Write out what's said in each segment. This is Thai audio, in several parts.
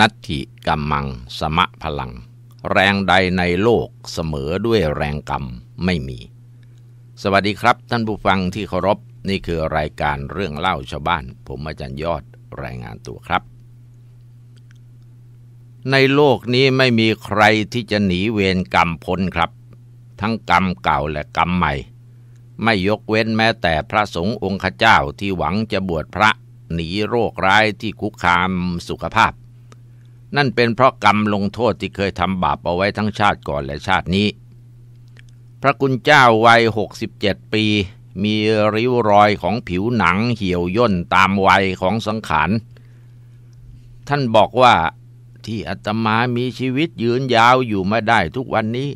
นัตถิกัมมังสมะพลัง แรงใดในโลกเสมอด้วยแรงกรรมไม่มี สวัสดีครับท่านผู้ฟังที่เคารพนี่คือรายการเรื่องเล่าชาวบ้านผมอาจารย์ยอดรายงานตัวครับ ในโลกนี้ไม่มีใครที่จะหนีเวรกรรมพ้นครับ ทั้งกรรมเก่าและกรรมใหม่ ไม่ยกเว้นแม้แต่พระสงฆ์องค์เจ้าที่หวังจะบวชพระหนีโรคร้ายที่คุกคามสุขภาพนั่นเป็นเพราะกรรมลงโทษที่เคยทำบาปเอาไว้ทั้งชาติก่อนและชาตินี้ พระกุณเจ้าวัย 67 ปีมีริ้วรอยของผิวหนังเหี่ยวย่นตามวัยของสังขาร ท่านบอกว่าที่อาตมามีชีวิตยืนยาวอยู่มาได้ทุกวันนี้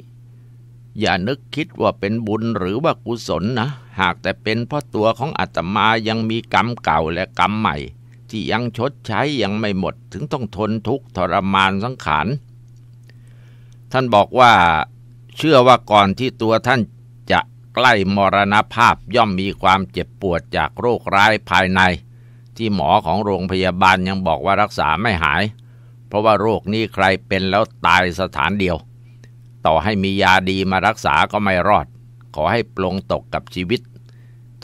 อย่านึกคิดว่าเป็นบุญหรือว่ากุศลนะหากแต่เป็นเพราะตัวของอาตมายังมีกรรมเก่าและกรรมใหม่ที่ยังชดใช้ยังไม่หมดถึงต้องทนทุกข์ทรมานสังขาร ท่านบอกว่าเชื่อว่าก่อนที่ตัวท่านจะใกล้มรณภาพย่อมมีความเจ็บปวดจากโรคร้ายภายใน ที่หมอของโรงพยาบาลยังบอกว่ารักษาไม่หาย เพราะว่าโรคนี้ใครเป็นแล้วตายสถานเดียว ต่อให้มียาดีมารักษาก็ไม่รอด ขอให้ปลงตกกับชีวิต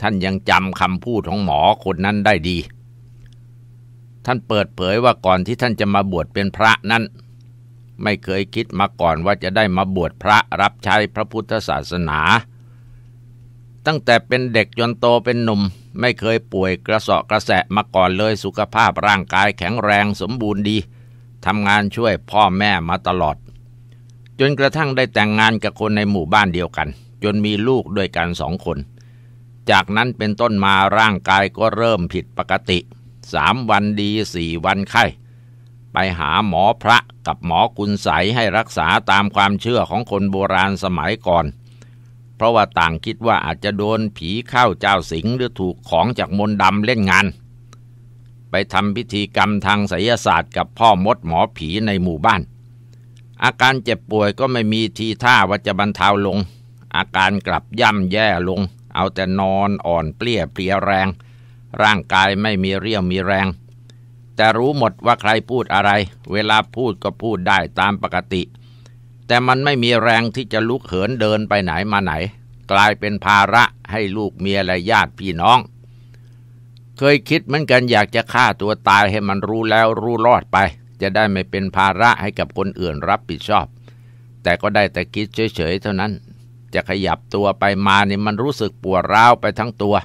ท่านยังจำคำพูดของหมอคนนั้นได้ดีท่านเปิดเผยว่าก่อนที่ท่านจะมาบวชเป็นพระนั้น ไม่เคยคิดมาก่อนว่าจะได้มาบวชพระรับใช้พระพุทธศาสนา ตั้งแต่เป็นเด็กจนโตเป็นหนุ่ม ไม่เคยป่วยกระสอบกระแสะมาก่อนเลยสุขภาพร่างกายแข็งแรงสมบูรณ์ดีทำงานช่วยพ่อแม่มาตลอด จนกระทั่งได้แต่งงานกับคนในหมู่บ้านเดียวกัน จนมีลูกด้วยกันสองคน จากนั้นเป็นต้นมาร่างกายก็เริ่มผิดปกติสามวันดีสี่วันไข้ ไปหาหมอพระกับหมอกุณใสให้รักษาตามความเชื่อของคนโบราณสมัยก่อน เพราะว่าต่างคิดว่าอาจจะโดนผีเข้าเจ้าสิงหรือถูกของจากมนต์ดำเล่นงาน ไปทำพิธีกรรมทางไสยศาสตร์กับพ่อมดหมอผีในหมู่บ้าน อาการเจ็บป่วยก็ไม่มีทีท่าว่าจะบรรเทาลง อาการกลับย่ำแย่ลง เอาแต่นอนอ่อนเปลี้ยเพลียแรงร่างกายไม่มีเรี่ยวมีแรง แต่รู้หมดว่าใครพูดอะไร เวลาพูดก็พูดได้ตามปกติ แต่มันไม่มีแรงที่จะลุกเหินเดินไปไหนมาไหน กลายเป็นภาระให้ลูกเมียและญาติพี่น้อง เคยคิดเหมือนกันอยากจะฆ่าตัวตายให้มันรู้แล้วรู้รอดไป จะได้ไม่เป็นภาระให้กับคนอื่นรับผิดชอบ แต่ก็ได้แต่คิดเฉยๆเท่านั้น จะขยับตัวไปมานี่มันรู้สึกปวดร้าวไปทั้งตัว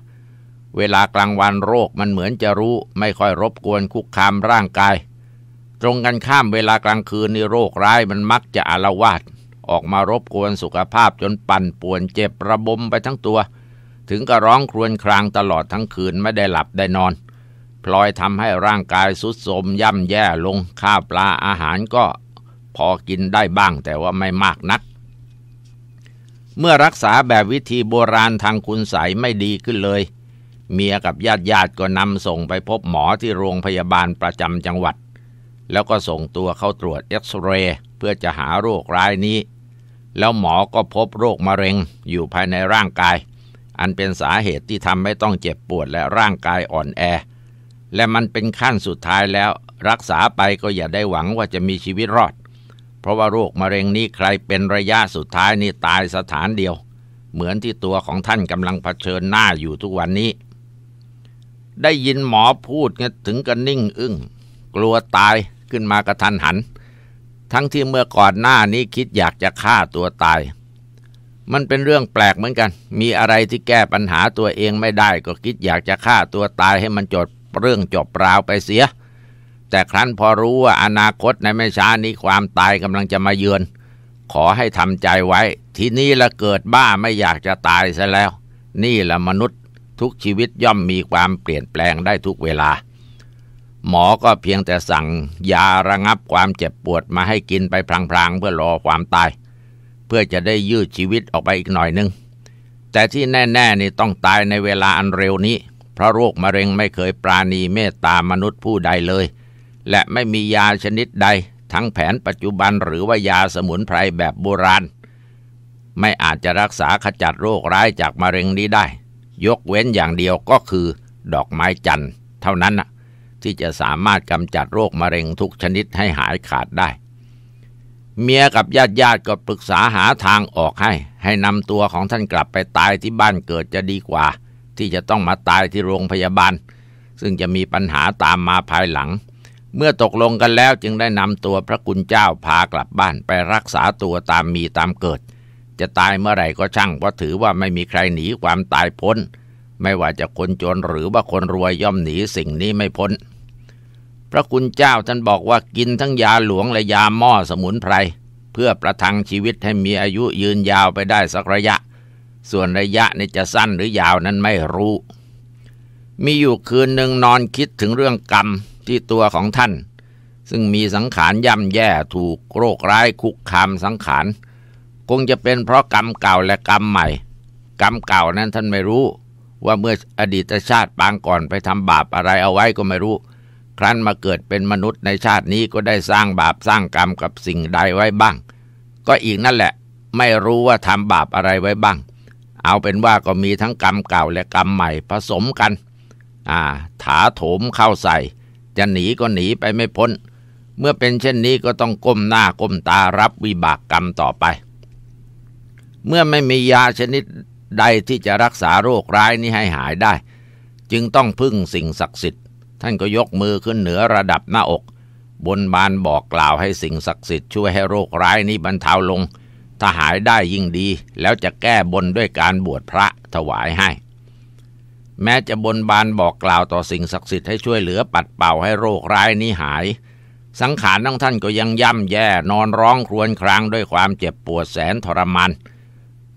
เวลากลางวันโรคมันเหมือนจะรู้ไม่ค่อยรบกวนคุกคามร่างกาย ตรงกันข้ามเวลากลางคืนนี่โรคร้ายมันมักจะอารวาด ออกมารบกวนสุขภาพจนปั่นป่วนเจ็บระบมไปทั้งตัว ถึงกับร้องครวญครางตลอดทั้งคืนไม่ได้หลับได้นอน พลอยทำให้ร่างกายสุดโทมย่ำแย่ลงข้าวปลาอาหารก็พอกินได้บ้างแต่ว่าไม่มากนัก เมื่อรักษาแบบวิธีโบราณทางคุณใสไม่ดีขึ้นเลยเมียกับญาติญาติก็นำส่งไปพบหมอที่โรงพยาบาลประจำจังหวัด แล้วก็ส่งตัวเข้าตรวจเอ็กซเรย์เพื่อจะหาโรคร้ายนี้ แล้วหมอก็พบโรคมะเร็งอยู่ภายในร่างกาย อันเป็นสาเหตุที่ทำให้ต้องเจ็บปวดและร่างกายอ่อนแอ และมันเป็นขั้นสุดท้ายแล้วรักษาไปก็อย่าได้หวังว่าจะมีชีวิตรอด เพราะว่าโรคมะเร็งนี้ใครเป็นระยะสุดท้ายนี่ตายสถานเดียว เหมือนที่ตัวของท่านกำลังเผชิญหน้าอยู่ทุกวันนี้ได้ยินหมอพูดเียถึงกันนิ่งอึง้งกลัวตายขึ้นมากระทันหัน ทั้งที่เมื่อก่อนหน้านี้คิดอยากจะฆ่าตัวตาย มันเป็นเรื่องแปลกเหมือนกัน มีอะไรที่แก้ปัญหาตัวเองไม่ได้ก็คิดอยากจะฆ่าตัวตายให้มันจบเรื่องจบราวไปเสีย แต่ครั้นพอรู้ว่าอนาคตในไม่ช้านี้ความตายกำลังจะมาเยือน ขอให้ทำใจไว้ ที่นี่ละเกิดบ้าไม่อยากจะตายซะแล้ว นี่ละมนุษย์ทุกชีวิตย่อมมีความเปลี่ยนแปลงได้ทุกเวลา หมอก็เพียงแต่สั่งยาระงับความเจ็บปวดมาให้กินไปพลางๆ เพื่อรอความตาย เพื่อจะได้ยืดชีวิตออกไปอีกหน่อยนึง แต่ที่แน่ ๆ นี่ต้องตายในเวลาอันเร็วนี้เพราะโรคมะเร็งไม่เคยปราณีเมตตามนุษย์ผู้ใดเลย และไม่มียาชนิดใด ทั้งแผนปัจจุบันหรือว่ายาสมุนไพรแบบโบราณไม่อาจจะรักษาขจัดโรคร้ายจากมะเร็งนี้ได้ยกเว้นอย่างเดียวก็คือดอกไม้จันทร์เท่านั้น ที่จะสามารถกำจัดโรคมะเร็งทุกชนิดให้หายขาดได้ เมียกับญาติญาติก็ปรึกษาหาทางออกให้ ให้นำตัวของท่านกลับไปตายที่บ้านเกิดจะดีกว่า ที่จะต้องมาตายที่โรงพยาบาล ซึ่งจะมีปัญหาตามมาภายหลัง เมื่อตกลงกันแล้วจึงได้นำตัวพระกุณเจ้าพากลับบ้านไปรักษาตัวตามมีตามเกิดจะตายเมื่อไหร่ก็ช่างเพราะถือว่าไม่มีใครหนีความตายพ้น ไม่ว่าจะคนจนหรือว่าคนรวยย่อมหนีสิ่งนี้ไม่พ้น พระคุณเจ้าท่านบอกว่ากินทั้งยาหลวงและยาหม้อสมุนไพร เพื่อประทังชีวิตให้มีอายุยืนยาวไปได้สักระยะ ส่วนระยะนี้จะสั้นหรือยาวนั้นไม่รู้ มีอยู่คืนหนึ่งนอนคิดถึงเรื่องกรรมที่ตัวของท่าน ซึ่งมีสังขารย่ำแย่ถูกโรคร้าย คุกคามสังขารคงจะเป็นเพราะกรรมเก่าและกรรมใหม่ กรรมเก่านั้นท่านไม่รู้ ว่าเมื่ออดีตชาติปางก่อนไปทำบาปอะไรเอาไว้ก็ไม่รู้ ครั้นมาเกิดเป็นมนุษย์ในชาตินี้ก็ได้สร้างบาปสร้างกรรมกับสิ่งใดไว้บ้าง ก็อีกนั่นแหละ ไม่รู้ว่าทำบาปอะไรไว้บ้าง เอาเป็นว่าก็มีทั้งกรรมเก่าและกรรมใหม่ผสมกัน อ่า ถาโถมเข้าใส่ จะหนีก็หนีไปไม่พ้น เมื่อเป็นเช่นนี้ก็ต้องก้มหน้าก้มตารับวิบากกรรมต่อไปเมื่อไม่มียาชนิดใดที่จะรักษาโรคร้ายนี้ให้หายได้ จึงต้องพึ่งสิ่งศักดิ์สิทธิ์ท่านก็ยกมือขึ้นเหนือระดับหน้าอก บนบานบอกกล่าวให้สิ่งศักดิ์สิทธิ์ช่วยให้โรคร้ายนี้บรรเทาลง ถ้าหายได้ยิ่งดีแล้วจะแก้บนด้วยการบวชพระถวายให้ แม้จะบนบานบอกกล่าวต่อสิ่งศักดิ์สิทธิ์ให้ช่วยเหลือปัดเป่าให้โรคร้ายนี้หาย สังขารของท่านก็ยังย่ำแย่นอนร้องครวญครางด้วยความเจ็บปวดแสนทรมานเ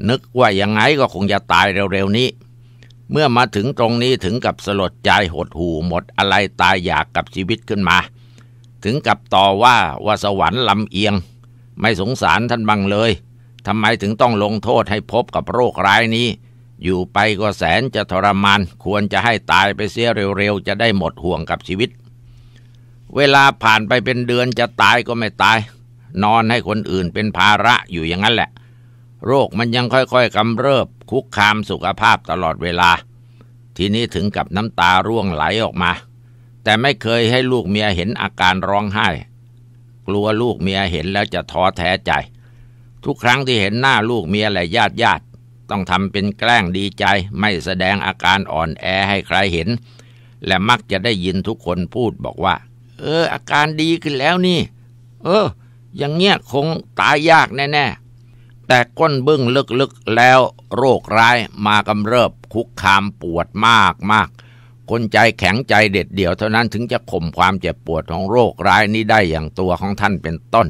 นึกว่ายังไงก็คงจะตายเร็วๆนี้ เมื่อมาถึงตรงนี้ถึงกับสลดใจหดหูหมดอะไรตายอยากกับชีวิตขึ้นมา ถึงกับต่อว่าว่าสวรรค์ลำเอียงไม่สงสารท่านบังเลยทำไมถึงต้องลงโทษให้พบกับโรคร้ายนี้ อยู่ไปก็แสนจะทรมานควรจะให้ตายไปเสียเร็วๆ จะได้หมดห่วงกับชีวิต เวลาผ่านไปเป็นเดือนจะตายก็ไม่ตาย นอนให้คนอื่นเป็นภาระอยู่อย่างนั้นแหละโรคมันยังค่อยๆกำเริบ คุกคามสุขภาพตลอดเวลา ทีนี้ถึงกับน้ำตาร่วงไหลออกมา แต่ไม่เคยให้ลูกเมียเห็นอาการร้องไห้ กลัวลูกเมียเห็นแล้วจะท้อแท้ใจ ทุกครั้งที่เห็นหน้าลูกเมียและญาติญาติ ต้องทำเป็นแกล้งดีใจไม่แสดงอาการอ่อนแอให้ใครเห็น และมักจะได้ยินทุกคนพูดบอกว่า เออ อาการดีขึ้นแล้วนี่ เอออย่างเงี้ยคงตายยากแน่ๆแต่ก้นบึ้งลึกๆ แล้วโรคร้ายมากำเริบคุกคามปวดมากมากคนใจแข็งใจเด็ดเดี่ยวเท่านั้นถึงจะข่มความเจ็บปวดของโรคร้ายนี้ได้อย่างตัวของท่านเป็นต้น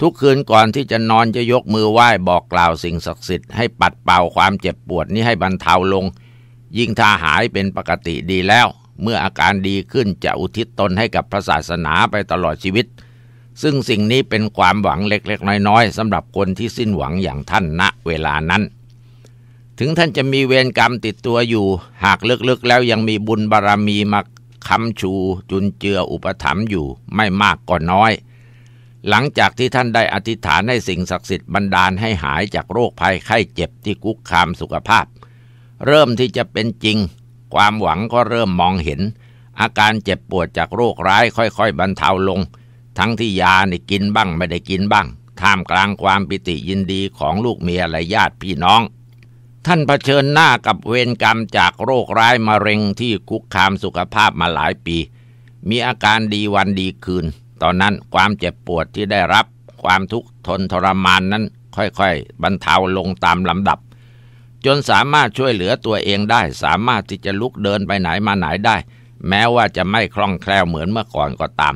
ทุกคืนก่อนที่จะนอนจะยกมือไหว้บอกกล่าวสิ่งศักดิ์สิทธิ์ให้ปัดเป่าความเจ็บปวดนี้ให้บรรเทาลง ยิ่งถ้าหายเป็นปกติดีแล้ว เมื่ออาการดีขึ้นจะอุทิศตนให้กับพระศาสนาไปตลอดชีวิตซึ่งสิ่งนี้เป็นความหวังเล็กๆ น้อยๆสำหรับคนที่สิ้นหวังอย่างท่านณเวลานั้น ถึงท่านจะมีเวรกรรมติดตัวอยู่ หากลึกๆแล้วยังมีบุญบารรมีมาค้ำชูจุนเจืออุปถัมภ์อยู่ไม่มากก็น้อย หลังจากที่ท่านได้อธิษฐานให้สิ่งศักดิ์สิทธิ์บันดาลให้หายจากโรคภัยไข้เจ็บที่คุกคามสุขภาพ เริ่มที่จะเป็นจริง ความหวังก็เริ่มมองเห็น อาการเจ็บปวดจากโรคร้าย ค่อยๆ บรรเทาลงทั้งที่ยาเนี่กินบ้างไม่ได้กินบ้าง ท่ามกลางความปิติยินดีของลูกเมียและญาติพี่น้อง ท่านเผชิญหน้ากับเวรกรรมจากโรคร้ายมะเร็งที่คุกคามสุขภาพมาหลายปี มีอาการดีวันดีคืน ตอนนั้นความเจ็บปวดที่ได้รับความทุกข์ทนทรมานนั้นค่อยๆ บรรเทาลงตามลำดับ จนสามารถช่วยเหลือตัวเองได้สามารถที่จะลุกเดินไปไหนมาไหนได้ แม้ว่าจะไม่คล่องแคล่วเหมือนเมื่อก่อนก็ตาม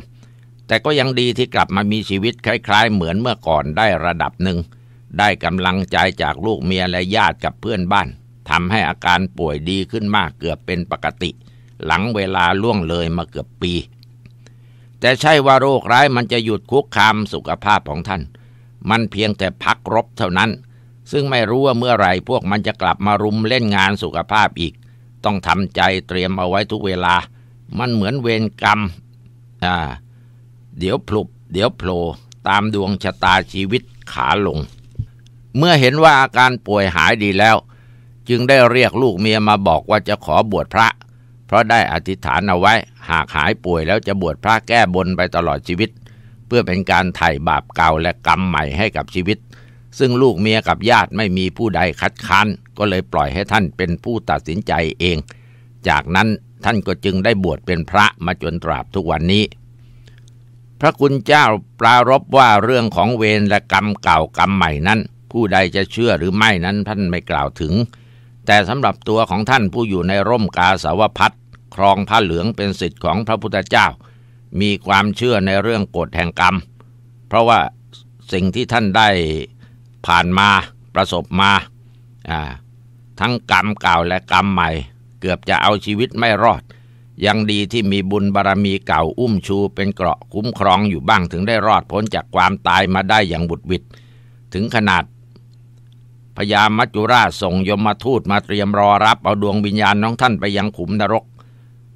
แต่ก็ยังดีที่กลับมามีชีวิตคล้ายๆ เหมือนเมื่อก่อนได้ระดับหนึ่งได้กำลังใจจากลูกเมียและญาติกับเพื่อนบ้านทำให้อาการป่วยดีขึ้นมากเกือบเป็นปกติ หลังเวลาล่วงเลยมาเกือบปี แต่ใช่ว่าโรคร้ายมันจะหยุดคุกคามสุขภาพของท่าน มันเพียงแต่พักรบเท่านั้น ซึ่งไม่รู้ว่าเมื่อไรพวกมันจะกลับมารุมเล่นงานสุขภาพอีก ต้องทำใจเตรียมเอาไว้ทุกเวลา มันเหมือนเวรกรรมอ่าเดี๋ยวพลุบเดี๋ยวโผล่ตามดวงชะตาชีวิตขาลง เมื่อเห็นว่าอาการป่วยหายดีแล้ว จึงได้เรียกลูกเมียมาบอกว่าจะขอบวชพระ เพราะได้อธิษฐานเอาไว้หากหายป่วยแล้วจะบวชพระแก้บนไปตลอดชีวิต เพื่อเป็นการไถ่บาปเก่าและกรรมใหม่ให้กับชีวิต ซึ่งลูกเมียกับญาติไม่มีผู้ใดคัดค้านก็เลยปล่อยให้ท่านเป็นผู้ตัดสินใจเอง จากนั้นท่านก็จึงได้บวชเป็นพระมาจนตราบทุกวันนี้พระคุณเจ้าปรารบว่าเรื่องของเวรและกรรมเก่ากรรมใหม่นั้น ผู้ใดจะเชื่อหรือไม่นั้นท่านไม่กล่าวถึง แต่สำหรับตัวของท่านผู้อยู่ในร่มกาสาวพัดครองผ้าเหลืองเป็นสิทธิ์ของพระพุทธเจ้า มีความเชื่อในเรื่องกฎแห่งกรรม เพราะว่าสิ่งที่ท่านได้ผ่านมาประสบมาทั้งกรรมเก่าและกรรมใหม่ เกือบจะเอาชีวิตไม่รอดยังดีที่มีบุญบารรมีเก่าอุ้มชูเป็นเกราะคุ้มครองอยู่บ้างถึงได้รอดพ้นจากความตายมาได้อย่างบุดวิดถึงขนาดพญามัจจุราชส่งยมมาทูตมาเตรียมรอรับเอาดวงวิญญาณน้องท่านไปยังขุมนรก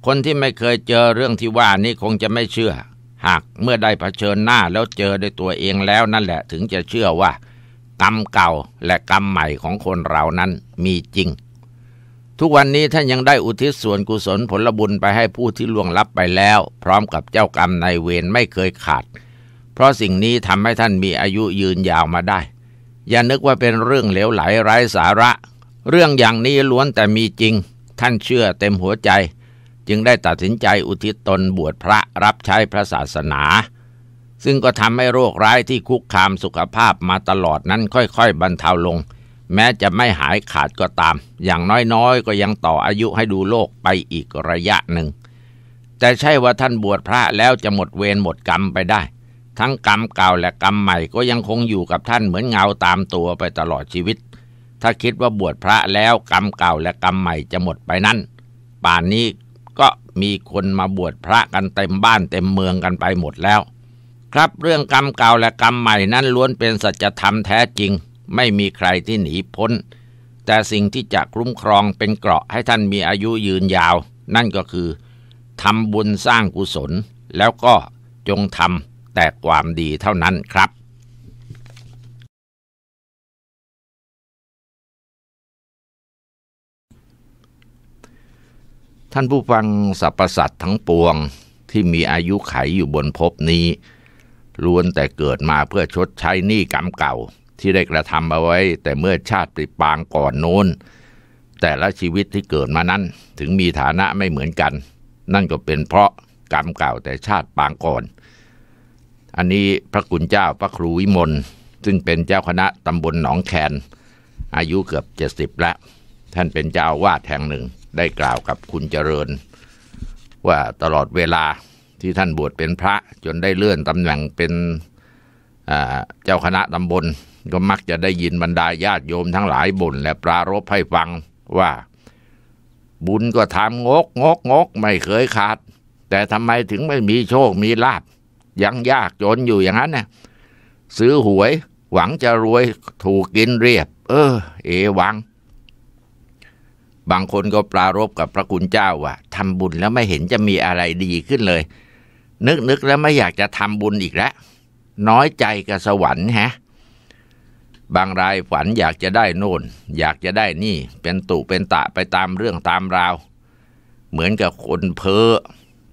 คนที่ไม่เคยเจอเรื่องที่ว่านี้คงจะไม่เชื่อ หากเมื่อได้เผชิญหน้าแล้วเจอด้วยตัวเองแล้วนั่นแหละถึงจะเชื่อว่ากรรมเก่าและกรรมใหม่ของคนเรานั้นมีจริงทุกวันนี้ท่านยังได้อุทิศส่วนกุศลผลบุญไปให้ผู้ที่ล่วงลับไปแล้ว พร้อมกับเจ้ากรรมนายเวรไม่เคยขาด เพราะสิ่งนี้ทำให้ท่านมีอายุยืนยาวมาได้ อย่านึกว่าเป็นเรื่องเหลวไหลไร้สาระ เรื่องอย่างนี้ล้วนแต่มีจริง ท่านเชื่อเต็มหัวใจ จึงได้ตัดสินใจอุทิศตนบวชพระรับใช้พระศาสนา ซึ่งก็ทำให้โรคร้ายที่คุกคามสุขภาพมาตลอดนั้นค่อยๆบรรเทาลงแม้จะไม่หายขาดก็ตาม อย่างน้อยๆก็ยังต่ออายุให้ดูโลกไปอีกระยะหนึ่ง แต่ใช่ว่าท่านบวชพระแล้วจะหมดเวรหมดกรรมไปได้ ทั้งกรรมเก่าและกรรมใหม่ก็ยังคงอยู่กับท่านเหมือนเงาตามตัวไปตลอดชีวิต ถ้าคิดว่าบวชพระแล้วกรรมเก่าและกรรมใหม่จะหมดไปนั้น ป่านนี้ก็มีคนมาบวชพระกันเต็มบ้านเต็มเมืองกันไปหมดแล้ว ครับเรื่องกรรมเก่าและกรรมใหม่นั้นล้วนเป็นสัจธรรมแท้จริงไม่มีใครที่หนีพ้น แต่สิ่งที่จะคุ้มครองเป็นเกราะให้ท่านมีอายุยืนยาว นั่นก็คือ ทำบุญสร้างกุศล แล้วก็จงทำ แต่ความดีเท่านั้นครับ ท่านผู้ฟังสรรพสัตว์ทั้งปวงที่มีอายุไขอยู่บนภพนี้ล้วนแต่เกิดมาเพื่อชดใช้หนี้กรรมเก่าที่ได้กระทำเอาไว้ แต่เมื่อชาติปริปางก่อนโน้น แต่ละชีวิตที่เกิดมานั้น ถึงมีฐานะไม่เหมือนกัน นั่นก็เป็นเพราะกรรมเก่าแต่ชาติปางก่อน อันนี้พระกุณเจ้าพระครูวิมลซึ่งเป็นเจ้าคณะตำบลหนองแคน อายุเกือบเจ็ดสิบแล้วท่านเป็นเจ้าวาดแห่งหนึ่งได้กล่าวกับคุณเจริญ ว่าตลอดเวลาที่ท่านบวชเป็นพระจนได้เลื่อนตำแหน่งเป็นเจ้าคณะตำบลก็มักจะได้ยินบรรดาญาติโยมทั้งหลายบ่นและปรารบให้ฟังว่า บุญก็ทำงก งก งก ไม่เคยขาด แต่ทำไมถึงไม่มีโชคมีลาบยังยากจนอยู่อย่างนั้นนะซื้อหวย หวังจะรวยถูกกินเรียบ เออ เอวัง บางคนก็ปรารบกับพระคุณเจ้าว่าทำบุญแล้วไม่เห็นจะมีอะไรดีขึ้นเลย นึกนึกแล้วไม่อยากจะทำบุญอีกแล้วน้อยใจกับสวรรค์ฮะบางรายฝันอยากจะได้โน่น อยากจะได้นี่ เป็นตุเป็นตะไปตามเรื่องตามราว เหมือนกับคนเพ้อ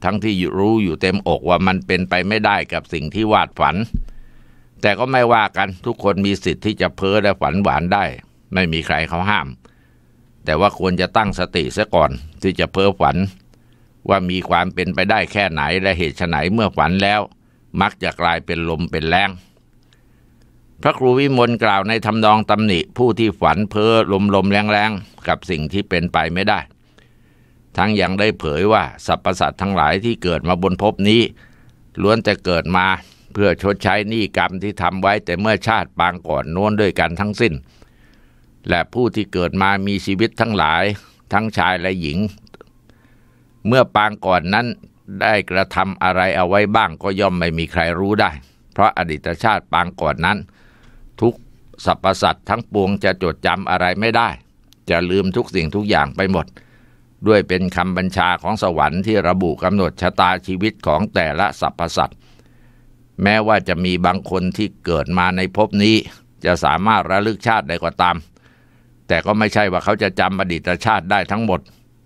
ทั้งที่รู้อยู่เต็มอกว่ามันเป็นไปไม่ได้กับสิ่งที่วาดฝัน แต่ก็ไม่ว่ากันทุกคนมีสิทธิ์ที่จะเพ้อและฝันหวานได้ ไม่มีใครเขาห้าม แต่ว่าควรจะตั้งสติซะก่อนที่จะเพ้อฝัน ว่ามีความเป็นไปได้แค่ไหนและเหตุไฉนเมื่อฝันแล้ว มักจะกลายเป็นลมเป็นแรงพระครูวิมลกล่าวในทำนองตำหนิ ผู้ที่ฝันเพ้อลมลมแรงๆ กับสิ่งที่เป็นไปไม่ได้ ทั้งยังได้เผยว่าสรรพสัตว์ทั้งหลายที่เกิดมาบนภพนี้ล้วนจะเกิดมาเพื่อชดใช้นี่กรรมที่ทำไว้ แต่เมื่อชาติปางก่อนโน้นด้วยกันทั้งสิ้น และผู้ที่เกิดมามีชีวิตทั้งหลาย ทั้งชายและหญิง เมื่อปางก่อนนั้นได้กระทำอะไรเอาไว้บ้างก็ย่อมไม่มีใครรู้ได้ เพราะอดีตชาติปางก่อนนั้นสรรพสัตว์ทั้งปวงจะจดจำอะไรไม่ได้ จะลืมทุกสิ่งทุกอย่างไปหมด ด้วยเป็นคำบัญชาของสวรรค์ที่ระบุกำหนดชะตาชีวิตของแต่ละสรรพสัตว์ แม้ว่าจะมีบางคนที่เกิดมาในภพนี้จะสามารถระลึกชาติได้ก็ตาม แต่ก็ไม่ใช่ว่าเขาจะจำอดีตชาติได้ทั้งหมด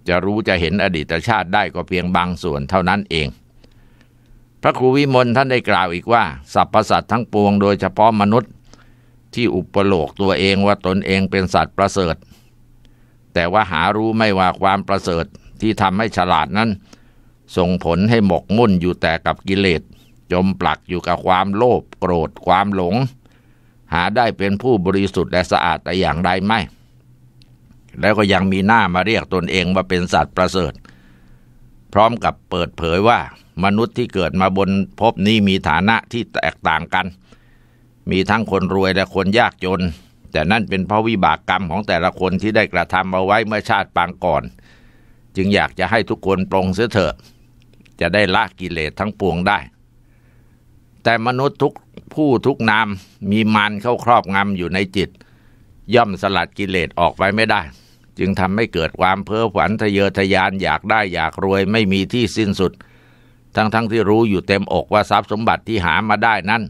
จะรู้จะเห็นอดีตชาติได้ก็เพียงบางส่วนเท่านั้นเอง พระครูวิมลท่านได้กล่าวอีกว่าสรรพสัตว์ทั้งปวงโดยเฉพาะมนุษย์ที่อุปโลกตัวเองว่าตนเองเป็นสัตว์ประเสริฐ แต่ว่าหารู้ไม่ว่าความประเสริฐที่ทำให้ฉลาดนั้นส่งผลให้หมกมุ่นอยู่แต่กับกิเลสจมปลักอยู่กับความโลภโกรธความหลง หาได้เป็นผู้บริสุทธิ์และสะอาดแต่อย่างใดไม่ แล้วก็ยังมีหน้ามาเรียกตนเองว่าเป็นสัตว์ประเสริฐ พร้อมกับเปิดเผยว่ามนุษย์ที่เกิดมาบนภพนี้มีฐานะที่แตกต่างกันเมีทั้งคนรวยและคนยากจน แต่นั่นเป็นเพราะวิบากกรรมของแต่ละคนที่ได้กระทำเอาไว้เมื่อชาติปางก่อน จึงอยากจะให้ทุกคนปรงเสียเถอะ จะได้ละกิเลสทั้งปวงได้ แต่มนุษย์ทุกผู้ทุกนามมีมารเข้าครอบงำอยู่ในจิต ย่อมสลัดกิเลสออกไปไม่ได้ จึงทำให้เกิดความเพ้อฝันทะเยอทะยานอยากได้อยากรวยไม่มีที่สิ้นสุด ทั้งๆทที่รู้อยู่เต็มอกว่าทรัพย์สมบัติที่หามาได้นั้น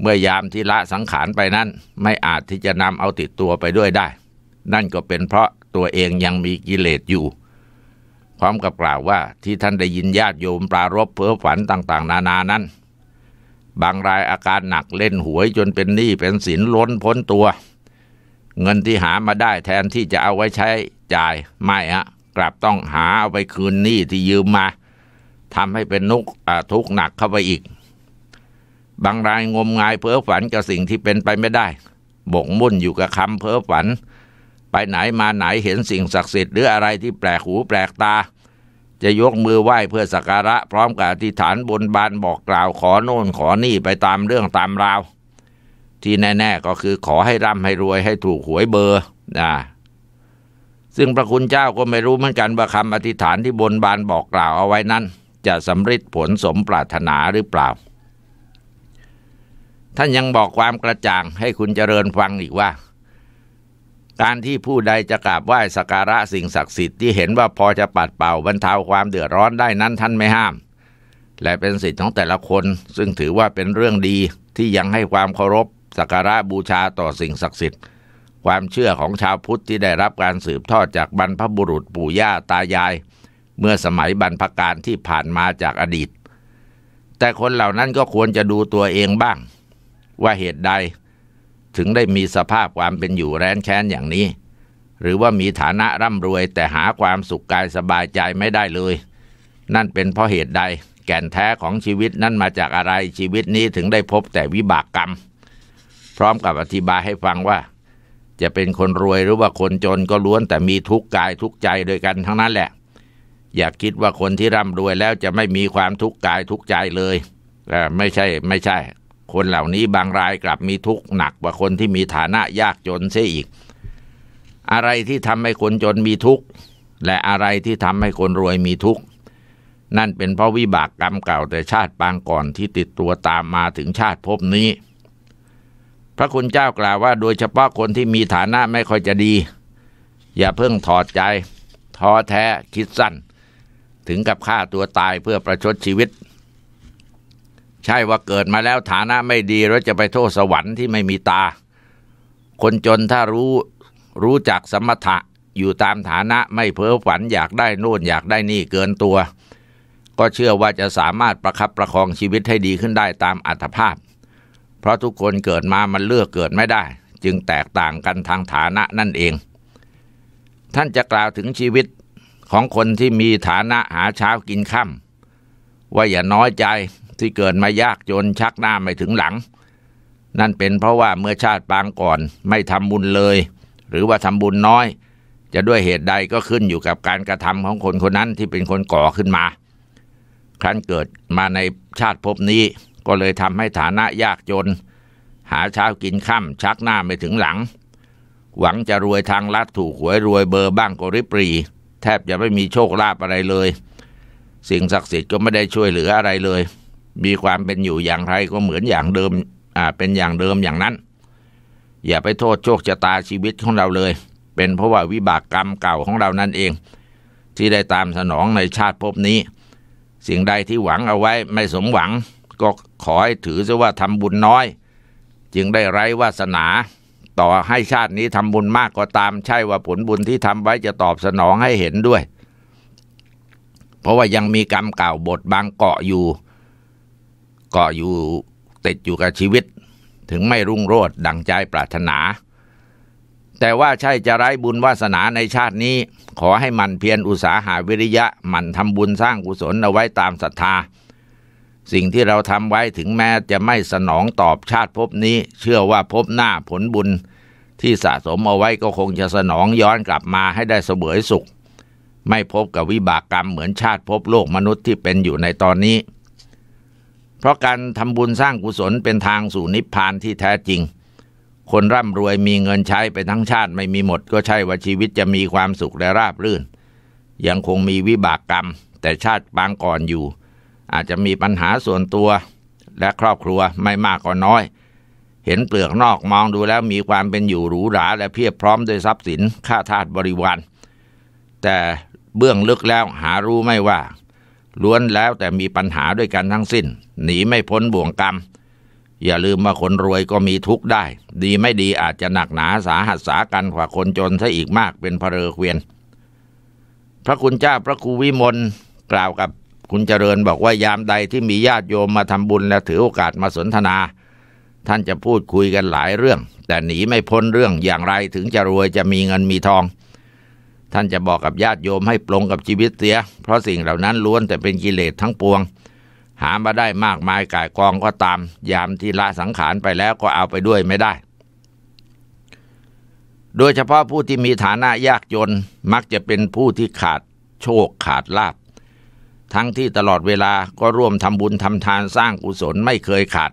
เมื่อยามที่ละสังขารไปนั้นไม่อาจที่จะนำเอาติดตัวไปด้วยได้ นั่นก็เป็นเพราะตัวเองยังมีกิเลสอยู่ ความกับกล่าวว่าที่ท่านได้ยินญาติโยมปรารบเพ้อฝันต่างๆนานานั้น บางรายอาการหนักเล่นหวยจนเป็นหนี้เป็นสินล้นพ้นตัว เงินที่หามาได้แทนที่จะเอาไว้ใช้จ่ายไม่ฮะกลับต้องหาเอาไปคืนหนี้ที่ยืมมาทำให้เป็นนุกทุกหนักเข้าไปอีกบางรายงมงายเพ้อฝันกับสิ่งที่เป็นไปไม่ได้บกมุ่นอยู่กับคำเพ้อฝัน ไปไหนมาไหนเห็นสิ่งศักดิ์สิทธิ์หรืออะไรที่แปลกหูแปลกตา จะยกมือไหว้เพื่อสักการะพร้อมกับอธิษฐานบนบานบอกกล่าวขอโน่นขอนี่ไปตามเรื่องตามราว ที่แน่ ๆก็คือขอให้ร่ำให้รวยให้ถูกหวยเบอร์นะซึ่งพระคุณเจ้าก็ไม่รู้เหมือนกัน ว่าคำอธิษฐานที่บนบานบอกกล่าวเอาไว้นั้น จะสำเร็จผลสมปรารถนาหรือเปล่าท่านยังบอกความกระจ่างให้คุณเจริญฟังอีกว่า การที่ผู้ใดจะกราบไหว้สักการะสิ่งศักดิ์สิทธิ์ที่เห็นว่าพอจะปัดเป่าบรรเทาความเดือดร้อนได้นั้นท่านไม่ห้าม และเป็นสิทธิ์ของแต่ละคน ซึ่งถือว่าเป็นเรื่องดีที่ยังให้ความเคารพสักการะบูชาต่อสิ่งศักดิ์สิทธิ์ ความเชื่อของชาวพุทธที่ได้รับการสืบทอดจากบรรพบุรุษปู่ย่าตายาย เมื่อสมัยบรรพการที่ผ่านมาจากอดีต แต่คนเหล่านั้นก็ควรจะดูตัวเองบ้างว่าเหตุใดถึงได้มีสภาพความเป็นอยู่แร้นแค้นอย่างนี้ หรือว่ามีฐานะร่ำรวยแต่หาความสุขกายสบายใจไม่ได้เลย นั่นเป็นเพราะเหตุใด แก่นแท้ของชีวิตนั่นมาจากอะไรชีวิตนี้ถึงได้พบแต่วิบากกรรม พร้อมกับอธิบายให้ฟังว่า จะเป็นคนรวยหรือว่าคนจนก็ล้วนแต่มีทุกข์กายทุกข์ใจโดยกันทั้งนั้นแหละ อย่าคิดว่าคนที่ร่ำรวยแล้วจะไม่มีความทุกข์กายทุกข์ใจเลยไม่ใช่ไม่ใช่คนเหล่านี้บางรายกลับมีทุกข์หนักกว่าคนที่มีฐานะยากจนเสียอีก อะไรที่ทำให้คนจนมีทุกข์และอะไรที่ทำให้คนรวยมีทุกข์ นั่นเป็นเพราะวิบากกรรมเก่า แต่ชาติปางก่อนที่ติดตัวตามมาถึงชาติภพนี้ พระคุณเจ้ากล่าวว่าโดยเฉพาะคนที่มีฐานะไม่ค่อยจะดี อย่าเพิ่งถอดใจท้อแท้คิดสั้น ถึงกับฆ่าตัวตายเพื่อประชดชีวิตใช่ว่าเกิดมาแล้วฐานะไม่ดีแล้วจะไปโทษสวรรค์ที่ไม่มีตา คนจนถ้ารู้รู้จักสมถะอยู่ตามฐานะไม่เพ้อฝันอยากได้โน่นอยากได้นี่เกินตัว ก็เชื่อว่าจะสามารถประคับประคองชีวิตให้ดีขึ้นได้ตามอัตภาพ เพราะทุกคนเกิดมา มันเลือกเกิดไม่ได้ จึงแตกต่างกันทางฐานะนั่นเอง ท่านจะกล่าวถึงชีวิตของคนที่มีฐานะหาเช้ากินค่ำว่าอย่าน้อยใจที่เกิดมายากจนชักหน้าไม่ถึงหลัง นั่นเป็นเพราะว่าเมื่อชาติปางก่อนไม่ทำบุญเลย หรือว่าทำบุญน้อย จะด้วยเหตุใดก็ขึ้นอยู่กับการกระทำของคนคนนั้นที่เป็นคนก่อขึ้นมา ครั้นเกิดมาในชาติภพนี้ ก็เลยทำให้ฐานะยากจน หาเช้ากินข้าชักหน้าไม่ถึงหลัง หวังจะรวยทางลัดถูกหวยรวยเบอร์บ้างก็ริบรีแทบจะไม่มีโชคลาภอะไรเลย สิ่งศักดิ์สิทธิ์ก็ไม่ได้ช่วยเหลืออะไรเลยมีความเป็นอยู่อย่างไรก็เหมือนอย่างเดิมอ่าเป็นอย่างเดิมอย่างนั้น อย่าไปโทษโชคชะตาชีวิตของเราเลย เป็นเพราะว่าวิบากกรรมเก่าของเรานั่นเอง ที่ได้ตามสนองในชาติภพนี้ สิ่งใดที่หวังเอาไว้ไม่สมหวังก็ขอให้ถือซะว่าทำบุญน้อย จึงได้ไร้วาสนาต่อให้ชาตินี้ทำบุญมากก็ตามใช่ว่าผลบุญที่ทำไว้จะตอบสนองให้เห็นด้วย เพราะว่ายังมีกรรมเก่าบทบางเกาะอยู่ก็อยู่ติดอยู่กับชีวิต ถึงไม่รุ่งโรจน์ดังใจปรารถนา แต่ว่าใช่จะไร้บุญวาสนาในชาตินี้ ขอให้มันเพียรอุตสาหาวิริยะมันทำบุญสร้างกุศล เอาไว้ตามศรัทธา สิ่งที่เราทำไว้ถึงแม้จะไม่สนองตอบชาติภพนี้ เชื่อว่าภพหน้าผลบุญที่สะสมเอาไว้ก็คงจะสนองย้อนกลับมาให้ได้เสมอสุข ไม่พบกับวิบากกรรมเหมือนชาติภพโลกมนุษย์ที่เป็นอยู่ในตอนนี้เพราะการทำบุญสร้างกุศลเป็นทางสู่นิพพานที่แท้จริง คนร่ำรวยมีเงินใช้ไปทั้งชาติไม่มีหมดก็ใช่ว่าชีวิตจะมีความสุขและราบรื่น ยังคงมีวิบากกรรม แต่ชาติปางก่อนอยู่ อาจจะมีปัญหาส่วนตัว และครอบครัวไม่มากก็น้อย เห็นเปลือกนอกมองดูแล้วมีความเป็นอยู่หรูหราและเพียบพร้อมด้วยทรัพย์สินค่าทาสบริวารแต่เบื้องลึกแล้วหารู้ไม่ว่าล้วนแล้วแต่มีปัญหาด้วยกันทั้งสิ้น หนีไม่พ้นบ่วงกรรม อย่าลืมว่าคนรวยก็มีทุกข์ได้ ดีไม่ดีอาจจะหนักหนาสาหัสสา กันกว่าคนจนซะอีกมากเป็นพระเรอเวียน พระคุณเจ้าพระครูวิมลกล่าวกับคุณเจริญบอกว่ายามใดที่มีญาติโยมมาทำบุญและถือโอกาสมาสนทนา ท่านจะพูดคุยกันหลายเรื่อง แต่หนีไม่พ้นเรื่องอย่างไรถึงจะรวยจะมีเงินมีทองท่านจะบอกกับญาติโยมให้ปลงกับชีวิตเสีย เพราะสิ่งเหล่านั้นล้วนแต่เป็นกิเลสทั้งปวง หามาได้มากมายกายกองก็ตาม ยามที่ละสังขารไปแล้วก็เอาไปด้วยไม่ได้ โดยเฉพาะผู้ที่มีฐานะยากจนมักจะเป็นผู้ที่ขาดโชคขาดลาภทั้งที่ตลอดเวลาก็ร่วมทำบุญทำทานสร้างกุศลไม่เคยขาด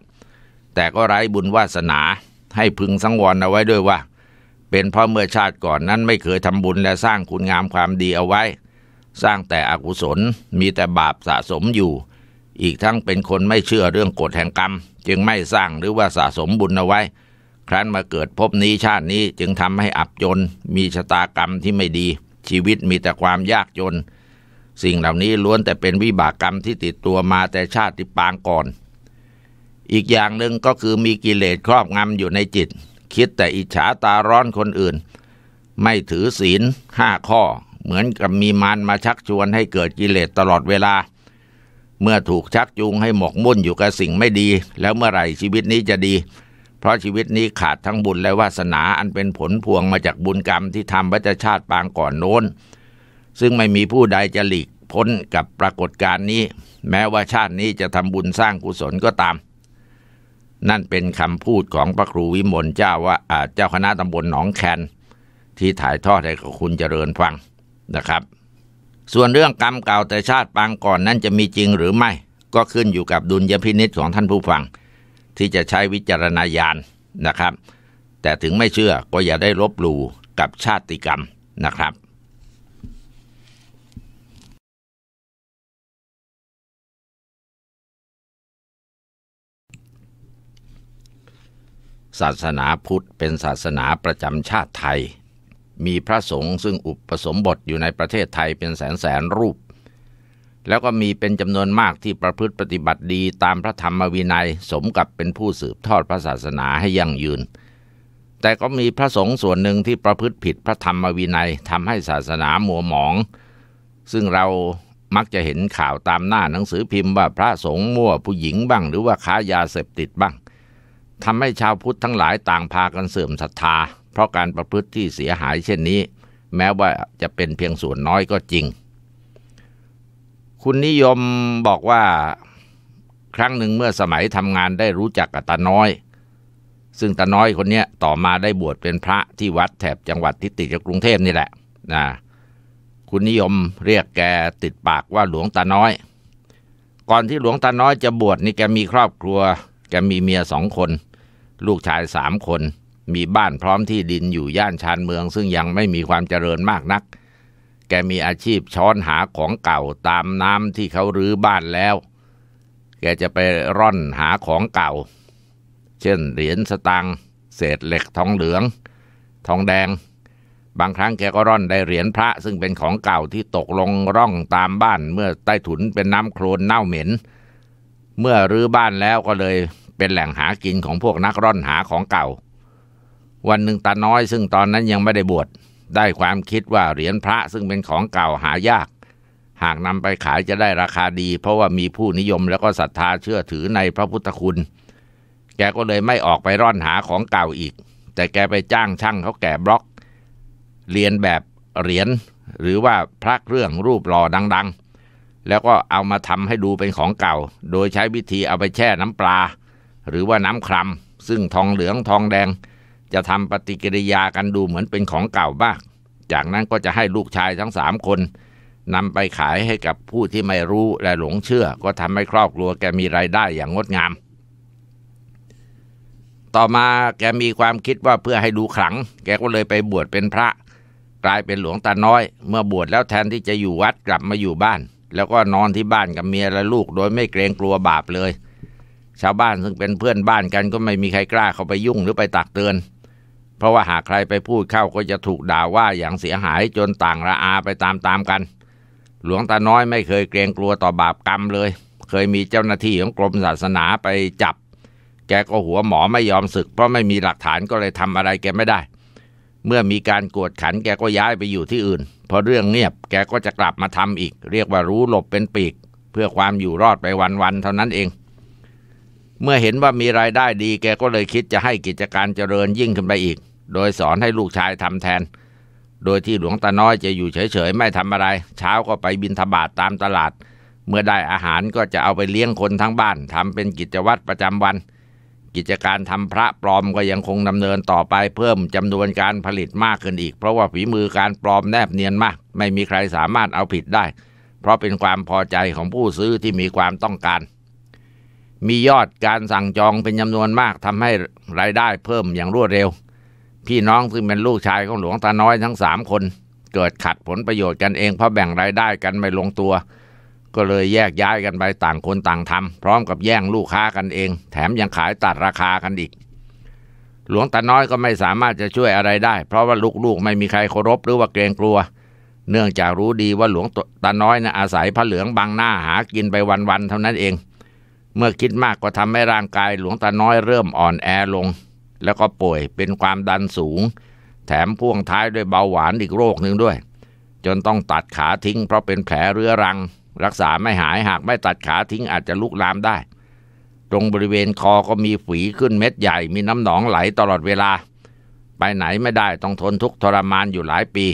แต่ก็ไร้บุญวาสนาให้พึงสังวรเอาไว้ด้วยว่าเป็นเพราะเมื่อชาติก่อนนั้นไม่เคยทำบุญและสร้างคุณงามความดีเอาไว้ สร้างแต่อกุศล มีแต่บาปสะสมอยู่ อีกทั้งเป็นคนไม่เชื่อเรื่องกฎแห่งกรรม จึงไม่สร้างหรือว่าสะสมบุญเอาไว้ ครั้นมาเกิดพบนี้ชาตินี้จึงทำให้อับจน มีชะตากรรมที่ไม่ดี ชีวิตมีแต่ความยากจน สิ่งเหล่านี้ล้วนแต่เป็นวิบากกรรมที่ติดตัวมาแต่ชาติปางก่อน อีกอย่างหนึ่งก็คือมีกิเลสครอบงำอยู่ในจิตคิดแต่อิจฉาตาร้อนคนอื่น ไม่ถือศีลห้าข้อ เหมือนกับมีมารมาชักชวนให้เกิดกิเลสตลอดเวลา เมื่อถูกชักจูงให้หมกมุ่นอยู่กับสิ่งไม่ดี แล้วเมื่อไหร่ชีวิตนี้จะดี เพราะชีวิตนี้ขาดทั้งบุญและวาสนาอันเป็นผลพวงมาจากบุญกรรมที่ทำวัจชาติปางก่อนโน้น ซึ่งไม่มีผู้ใดจะหลีกพ้นกับปรากฏการณ์นี้ แม้ว่าชาตินี้จะทำบุญสร้างกุศลก็ตามนั่นเป็นคำพูดของพระครูวิมลเจ้าว่าเจ้าคณะตำบลหนองแคนที่ถ่ายทอดให้กับคุณเจริญฟังนะครับ ส่วนเรื่องกรรมเก่าแต่ชาติปางก่อนนั้นจะมีจริงหรือไม่ ก็ขึ้นอยู่กับดุลยพินิษของท่านผู้ฟัง ที่จะใช้วิจารณญาณนะครับ แต่ถึงไม่เชื่อก็อย่าได้ลบหลู่กับชาติกรรมนะครับศาสนาพุทธเป็นศาสนาประจำชาติไทย มีพระสงฆ์ซึ่งอุปสมบทอยู่ในประเทศไทยเป็นแสนแสนรูป แล้วก็มีเป็นจำนวนมากที่ประพฤติปฏิบัติดีตามพระธรรมวินัยสมกับเป็นผู้สืบทอดพระศาสนาให้ยั่งยืน แต่ก็มีพระสงฆ์ส่วนหนึ่งที่ประพฤติผิดพระธรรมวินัยทำให้ศาสนามัวหมอง ซึ่งเรามักจะเห็นข่าวตามหน้าหนังสือพิมพ์ว่าพระสงฆ์มั่วผู้หญิงบ้าง หรือว่าค้ายาเสพติดบ้างทำให้ชาวพุทธทั้งหลายต่างพากันเสื่อมศรัทธา เพราะการประพฤติที่เสียหายเช่นนี้ แม้ว่าจะเป็นเพียงส่วนน้อยก็จริง คุณนิยมบอกว่าครั้งหนึ่งเมื่อสมัยทำงานได้รู้จักกับตาน้อย ซึ่งตาน้อยคนนี้ต่อมาได้บวชเป็นพระที่วัดแถบจังหวัดทิติากกรุงเทพนี่แหละนะคุณนิยมเรียกแกติดปากว่าหลวงตาน้อย ก่อนที่หลวงตาน้อยจะบวชนี่แกมีครอบครัวแกมีเมียสองคนลูกชายสามคน มีบ้านพร้อมที่ดินอยู่ ย่านชานเมือง ซึ่งยังไม่มีความเจริญมากนัก แกมีอาชีพช้อนหาของเก่าตามน้ำที่เขารื้อบ้านแล้ว แกจะไปร่อนหาของเก่า เช่นเหรียญสตังเศษเหล็กทองเหลือง ทองแดง บางครั้งแกก็ร่อนได้เหรียญพระซึ่งเป็นของเก่าที่ตกลงร่องตามบ้านเมื่อใต้ถุนเป็นน้ำโคลนเน่าเหม็น เมื่อรื้อบ้านแล้วก็เลยเป็นแหล่งหากินของพวกนักร่อนหาของเก่า วันหนึ่งตาน้อย ซึ่งตอนนั้นยังไม่ได้บวชได้ความคิดว่าเหรียญพระซึ่งเป็นของเก่าหายาก หากนำไปขายจะได้ราคาดี เพราะว่ามีผู้นิยมแล้วก็ศรัทธาเชื่อถือในพระพุทธคุณ แกก็เลยไม่ออกไปร่อนหาของเก่าอีก แต่แกไปจ้างช่างเขาแกะบล็อกเรียนแบบเหรียญหรือว่าพระเครื่องรูปหล่อดัง ๆ แล้วก็เอามาทำให้ดูเป็นของเก่า โดยใช้วิธีเอาไปแช่น้ำปลาหรือว่าน้ำครามซึ่งทองเหลืองทองแดง จะทำปฏิกิริยากันดูเหมือนเป็นของเก่าบ้าง จากนั้นก็จะให้ลูกชายทั้งสามคนนำไปขายให้กับผู้ที่ไม่รู้และหลงเชื่อก็ทำให้ครอบครัวแกมีรายได้อย่างงดงาม ต่อมาแกมีความคิดว่าเพื่อให้ดูขลังแกก็เลยไปบวชเป็นพระ กลายเป็นหลวงตาน้อย เมื่อบวชแล้วแทนที่จะอยู่วัดกลับมาอยู่บ้าน แล้วก็นอนที่บ้านกับเมียและลูก โดยไม่เกรงกลัวบาปเลยชาวบ้านซึ่งเป็นเพื่อนบ้านกันก็ไม่มีใครกล้าเข้าไปยุ่งหรือไปตักเตือน เพราะว่าหากใครไปพูดเข้าก็จะถูกด่าว่าอย่างเสียหายจนต่างระอาไปตามๆกัน หลวงตาน้อยไม่เคยเกรงกลัวต่อบาปกรรมเลย เคยมีเจ้าหน้าที่ของกรมศาสนาไปจับ แกก็หัวหมอไม่ยอมศึกเพราะไม่มีหลักฐานก็เลยทำอะไรแกไม่ได้ เมื่อมีการกวดขันแกก็ย้ายไปอยู่ที่อื่นพอเรื่องเงียบแกก็จะกลับมาทำอีก เรียกว่ารู้หลบเป็นปีก เพื่อความอยู่รอดไปวันๆเท่านั้นเองเมื่อเห็นว่ามีรายได้ดีแกก็เลยคิดจะให้กิจการเจริญยิ่งขึ้นไปอีก โดยสอนให้ลูกชายทำแทน โดยที่หลวงตาน้อยจะอยู่เฉยๆไม่ทำอะไร เช้าก็ไปบินธบาตตามตลาด เมื่อได้อาหารก็จะเอาไปเลี้ยงคนทั้งบ้านทำเป็นกิจวัตรประจำวัน กิจการทำพระปลอมก็ยังคงดำเนินต่อไปเพิ่มจำนวนการผลิตมากขึ้นอีก เพราะว่าฝีมือการปลอมแนบเนียนมาก ไม่มีใครสามารถเอาผิดได้ เพราะเป็นความพอใจของผู้ซื้อที่มีความต้องการมียอดการสั่งจองเป็นจำนวนมากทำให้รายได้เพิ่มอย่างรวดเร็ว พี่น้องซึ่งเป็นลูกชายของหลวงตาน้อยทั้งสามคน เกิดขัดผลประโยชน์กันเองเพราะแบ่งรายได้กันไม่ลงตัว ก็เลยแยกย้ายกันไปต่างคนต่างทำพร้อมกับแย่งลูกค้ากันเอง แถมยังขายตัดราคากันอีกหลวงตาน้อยก็ไม่สามารถจะช่วยอะไรได้ เพราะว่าลูกๆไม่มีใครเคารพหรือว่าเกรงกลัว เนื่องจากรู้ดีว่าหลวงตาน้อยนะอาศัยพระเหลืองบังหน้าหากินไปวันๆเท่านั้นเองเมื่อคิดมากก็ทำให้ร่างกายหลวงตาน้อยเริ่มอ่อนแอลง แล้วก็ป่วยเป็นความดันสูง แถมพ่วงท้ายด้วยเบาหวานอีกโรคหนึ่งด้วย จนต้องตัดขาทิ้งเพราะเป็นแผลเรื้อรัง รักษาไม่หายหากไม่ตัดขาทิ้งอาจจะลุกลามได้ ตรงบริเวณคอก็มีฝีขึ้นเม็ดใหญ่มีน้ำหนองไหลตลอดเวลา ไปไหนไม่ได้ต้องทนทุกข์ทรมานอยู่หลายปี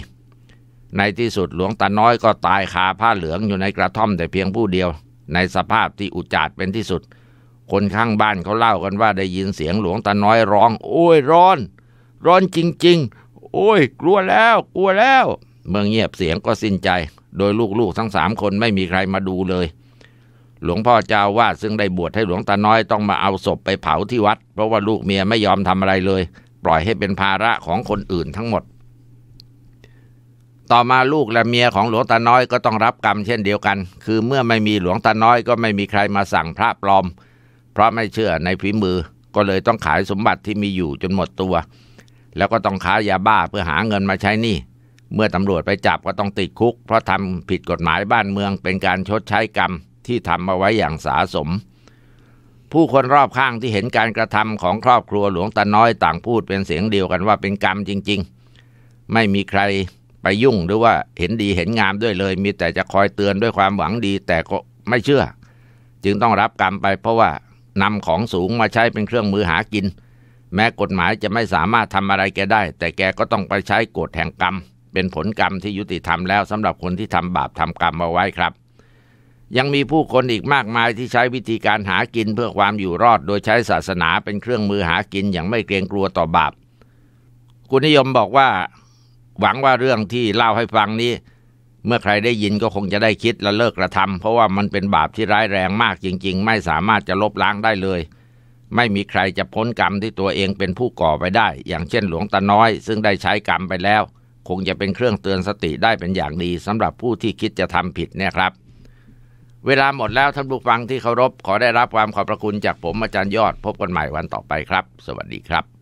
ในที่สุดหลวงตาน้อยก็ตายคาผ้าเหลืองอยู่ในกระท่อมแต่เพียงผู้เดียวในสภาพที่อุจจาดเป็นที่สุด คนข้างบ้านเขาเล่ากันว่าได้ยินเสียงหลวงตาน้อยร้องโอ้ยร้อน ร้อนจริงๆ โอ้ย กลัวแล้ว กลัวแล้ว เมืองเงียบเสียงก็สิ้นใจ โดยลูกๆทั้งสามคนไม่มีใครมาดูเลย หลวงพ่อเจ้าวาดซึ่งได้บวชให้หลวงตาน้อย ต้องมาเอาศพไปเผาที่วัด เพราะว่าลูกเมียไม่ยอมทำอะไรเลย ปล่อยให้เป็นภาระของคนอื่นทั้งหมดต่อมาลูกและเมียของหลวงตาน้อยก็ต้องรับกรรมเช่นเดียวกัน คือเมื่อไม่มีหลวงตาน้อยก็ไม่มีใครมาสั่งพระปลอม เพราะไม่เชื่อในฝีมือ ก็เลยต้องขายสมบัติที่มีอยู่จนหมดตัว แล้วก็ต้องขายยาบ้าเพื่อหาเงินมาใช้หนี้ เมื่อตำรวจไปจับก็ต้องติดคุก เพราะทำผิดกฎหมายบ้านเมืองเป็นการชดใช้กรรมที่ทำมาไว้อย่างสาสม ผู้คนรอบข้างที่เห็นการกระทำของครอบครัวหลวงตาน้อยต่างพูดเป็นเสียงเดียวกันว่าเป็นกรรมจริง ๆ ไม่มีใครไปยุ่งหรือว่าเห็นดีเห็นงามด้วยเลย มีแต่จะคอยเตือนด้วยความหวังดี แต่ก็ไม่เชื่อ จึงต้องรับกรรมไปเพราะว่านำของสูงมาใช้เป็นเครื่องมือหากิน แม้กฎหมายจะไม่สามารถทำอะไรแกได้ แต่แกก็ต้องไปใช้กฎแห่งกรรมเป็นผลกรรมที่ยุติธรรมแล้วสำหรับคนที่ทำบาปทำกรรมเอาไว้ครับ ยังมีผู้คนอีกมากมายที่ใช้วิธีการหากินเพื่อความอยู่รอด โดยใช้ศาสนาเป็นเครื่องมือหากิน อย่างไม่เกรงกลัวต่อบาป คุณนิยมบอกว่าหวังว่าเรื่องที่เล่าให้ฟังนี้เมื่อใครได้ยินก็คงจะได้คิดและเลิกกระทำเพราะว่ามันเป็นบาปที่ร้ายแรงมากจริงๆ ไม่สามารถจะลบล้างได้เลย ไม่มีใครจะพ้นกรรมที่ตัวเองเป็นผู้ก่อไปได้ อย่างเช่นหลวงตาน้อย ซึ่งได้ใช้กรรมไปแล้ว คงจะเป็นเครื่องเตือนสติได้เป็นอย่างดีสำหรับผู้ที่คิดจะทำผิดเนี่ยครับ เวลาหมดแล้วท่านผู้ฟังที่เคารพขอได้รับความขอบพระคุณจากผมอาจารย์ยอด พบกันใหม่วันต่อไปครับ สวัสดีครับ